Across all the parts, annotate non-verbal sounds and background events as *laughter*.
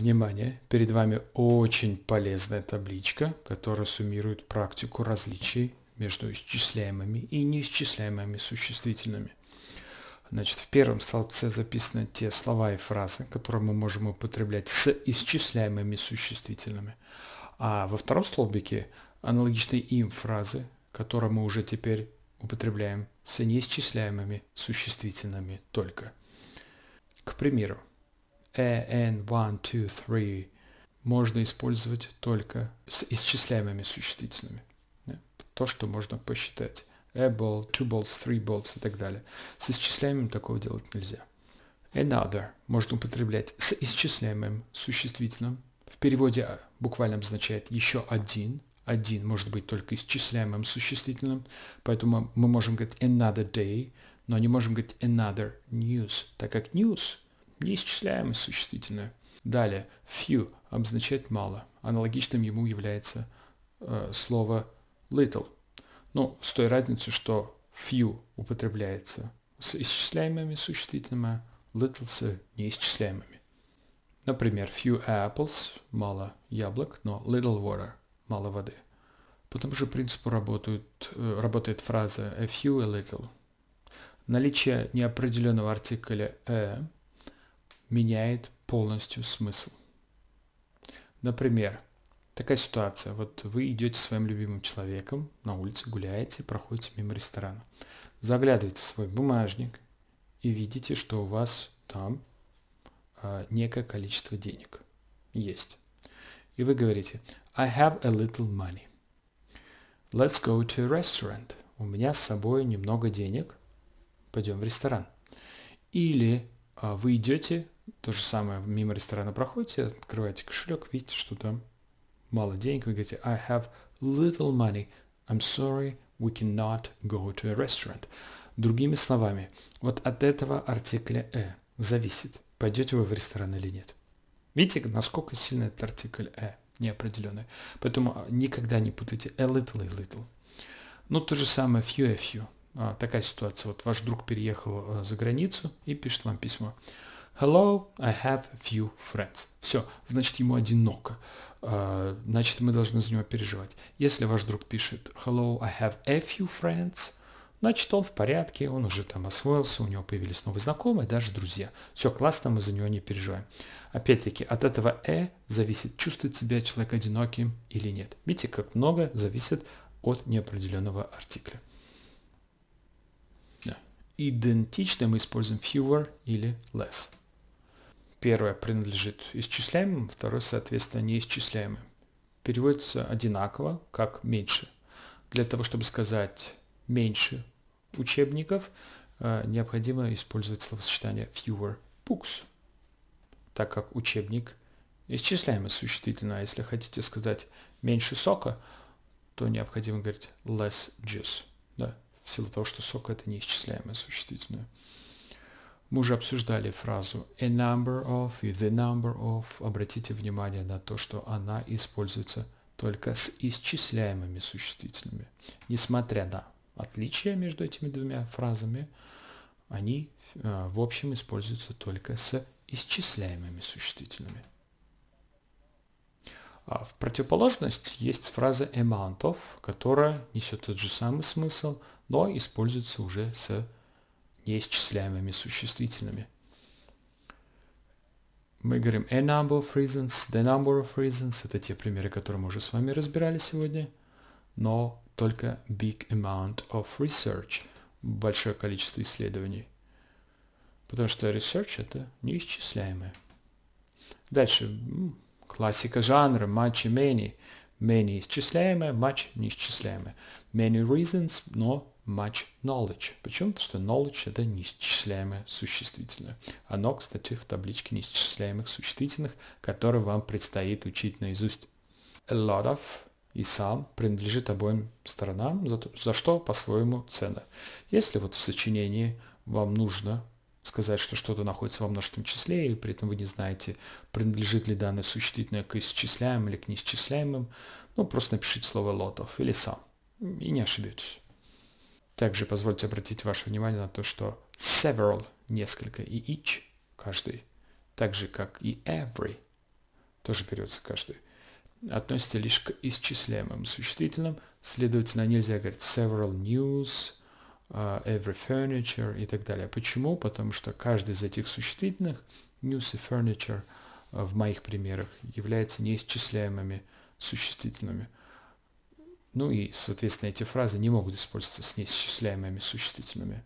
Внимание, перед вами очень полезная табличка, которая суммирует практику различий между исчисляемыми и неисчисляемыми существительными. Значит, в первом столбце записаны те слова и фразы, которые мы можем употреблять с исчисляемыми существительными. А во втором столбике аналогичные им фразы, которые мы уже теперь употребляем с неисчисляемыми существительными только. К примеру, an, one, two, three можно использовать только с исчисляемыми существительными. То, что можно посчитать. A э ball, two balls, three balls и так далее. С исчисляемым такого делать нельзя. Another можно употреблять с исчисляемым существительным. В переводе а, буквально обозначает еще один. Один может быть только исчисляемым существительным, поэтому мы можем говорить another day, но не можем говорить another news, так как news неисчисляемое существительное. Далее, few обозначает мало. Аналогичным ему является э, слово little. но ну, с той разницей, что few употребляется с исчисляемыми существительными, а little с неисчисляемыми. Например, few apples – мало яблок, но little water – мало воды. По тому же принципу работают, э, работает фраза a few, a little. Наличие неопределенного артикля a меняет полностью смысл. Например, такая ситуация. Вот вы идете с своим любимым человеком на улице, гуляете, проходите мимо ресторана. Заглядываете в свой бумажник и видите, что у вас там э, некое количество денег есть. И вы говорите, I have a little money. Let's go to a restaurant. У меня с собой немного денег. Пойдем в ресторан. Или э, вы идете то же самое, мимо ресторана проходите, открываете кошелек, видите, что там мало денег, вы говорите I have little money, I'm sorry, we cannot go to a restaurant. Другими словами, вот от этого артикля «э» зависит, пойдете вы в ресторан или нет. Видите, насколько сильно этот артикль «э» неопределенный. Поэтому а, никогда не путайте «a «э» little» и «little». Ну, то же самое «few» и «few». А, такая ситуация. Вот ваш друг переехал а, за границу и пишет вам письмо. Hello, I have few friends. Все, значит ему одиноко. А, значит, мы должны за него переживать. Если ваш друг пишет Hello, I have a few friends, значит, он в порядке, он уже там освоился, у него появились новые знакомые, даже друзья. Все классно, мы за него не переживаем. Опять-таки, от этого «э» зависит, чувствует себя человек одиноким или нет. Видите, как много зависит от неопределенного артикля. Да. Идентично мы используем fewer или less. Первое принадлежит исчисляемым, второе, соответственно, неисчисляемым. Переводится одинаково, как меньше. Для того, чтобы сказать меньше учебников, э, необходимо использовать словосочетание fewer books, так как учебник исчисляемый существительное. А если хотите сказать меньше сока, то необходимо говорить less juice, да, в силу того, что сок это неисчисляемое существительное. Мы уже обсуждали фразу a number of и the number of. Обратите внимание на то, что она используется только с исчисляемыми существительными. Несмотря на отличия между этими двумя фразами, они э, в общем используются только с исчисляемыми существительными. А в противоположность есть фраза amount of, которая несет тот же самый смысл, но используется уже с неисчисляемыми существительными. Мы говорим a number of reasons, the number of reasons. Это те примеры, которые мы уже с вами разбирали сегодня. Но только big amount of research. Большое количество исследований. Потому что research это неисчисляемое. Дальше. Классика жанра. Much и many. Many исчисляемое, much неисчисляемое. Many reasons, но much knowledge. Почему? Потому что knowledge – это неисчисляемое существительное. Оно, кстати, в табличке неисчисляемых существительных, которые вам предстоит учить наизусть. A lot of и сам принадлежит обоим сторонам, за, то, за что по-своему цена. Если вот в сочинении вам нужно сказать, что что-то находится во множественном числе, или при этом вы не знаете, принадлежит ли данное существительное к исчисляемым или к неисчисляемым, ну, просто напишите слово «лотов» или «сам», и не ошибетесь. Также позвольте обратить ваше внимание на то, что several – несколько, и each – каждый, так же, как и every – тоже берется каждый, относится лишь к исчисляемым существительным, следовательно, нельзя говорить several news, а, every furniture и так далее. Почему? Потому что каждый из этих существительных, news и furniture а, в моих примерах, является неисчисляемыми существительными – ну и, соответственно, эти фразы не могут использоваться с неисчисляемыми существительными.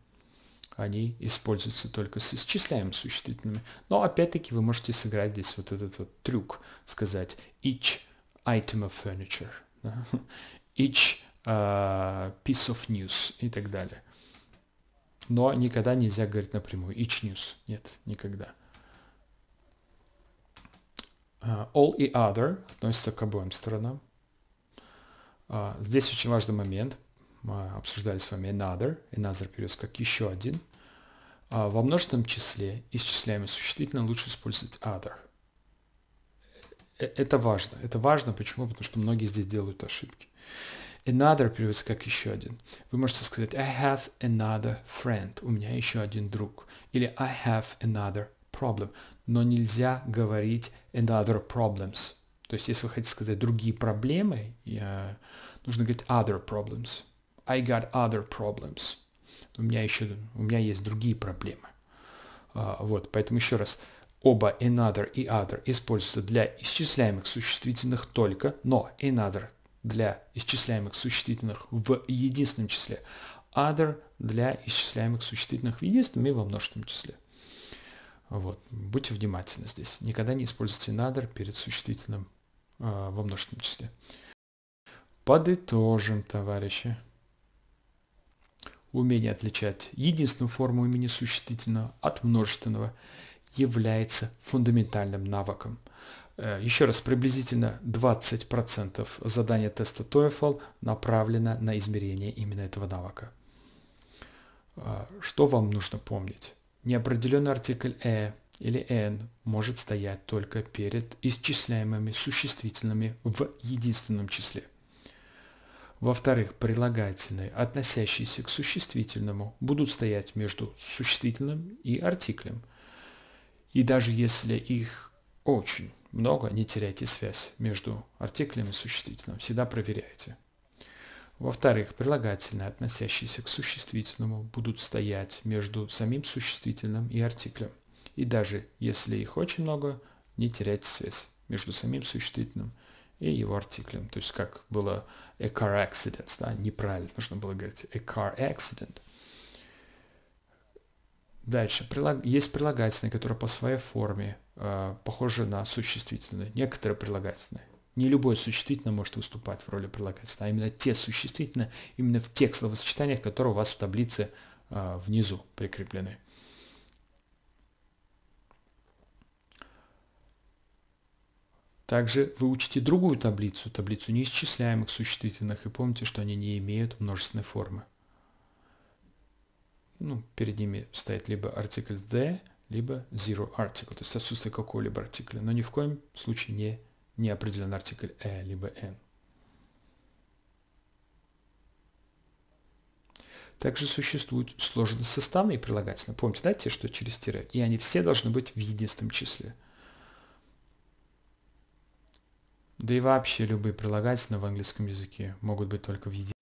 Они используются только с исчисляемыми существительными. Но опять-таки вы можете сыграть здесь вот этот вот трюк, сказать each item of furniture, *laughs* each uh, piece of news и так далее. Но никогда нельзя говорить напрямую each news. Нет, никогда. Uh, all и other относятся к обоим сторонам. А, здесь очень важный момент. Мы обсуждали с вами another, another переводится как еще один. А, во множественном числе из числяемых существительно лучше использовать other. Э, это важно. Это важно, почему? Потому что многие здесь делают ошибки. Another переводится как еще один. Вы можете сказать I have another friend. У меня еще один друг. Или I have another problem. Но нельзя говорить another problems. То есть, если вы хотите сказать другие проблемы, я... нужно говорить other problems. I got other problems. У меня еще, у меня есть другие проблемы. А, вот, поэтому еще раз, оба another и other используются для исчисляемых существительных только, но another для исчисляемых существительных в единственном числе, other для исчисляемых существительных в единственном и во множественном числе. Вот. Будьте внимательны здесь. Никогда не используйте another перед существительным Э, во множественном числе. Подытожим, товарищи. Умение отличать единственную форму имени существительного от множественного является фундаментальным навыком. Э, еще раз, приблизительно 20% задания теста TOEFL направлено на измерение именно этого навыка. Э, что вам нужно помнить? Неопределенный артикль «э» или n может стоять только перед исчисляемыми существительными в единственном числе. Во-вторых, прилагательные, относящиеся к существительному, будут стоять между существительным и артиклем. И даже если их очень много, не теряйте связь между артиклем и существительным, всегда проверяйте. Во-вторых, прилагательные, относящиеся к существительному, будут стоять между самим существительным и артиклем – и даже если их очень много, не терять связь между самим существительным и его артиклем. То есть как было a car accident, да, неправильно, нужно было говорить a car accident. Дальше. Есть прилагательные, которые по своей форме э, похожи на существительные. Некоторые прилагательные. Не любое существительное может выступать в роли прилагательного, а именно те существительные, именно в тех словосочетаниях, которые у вас в таблице э, внизу прикреплены. Также выучите другую таблицу, таблицу неисчисляемых существительных, и помните, что они не имеют множественной формы. Ну, перед ними стоит либо артикль the, либо zero article, то есть отсутствие какого-либо артикля, но ни в коем случае не, не определен артикль a, «э» либо n. Также существуют сложные составные прилагательные. Помните, да, те, что через тире? И они все должны быть в единственном числе – Да и вообще любые прилагательные в английском языке могут быть только в единицах.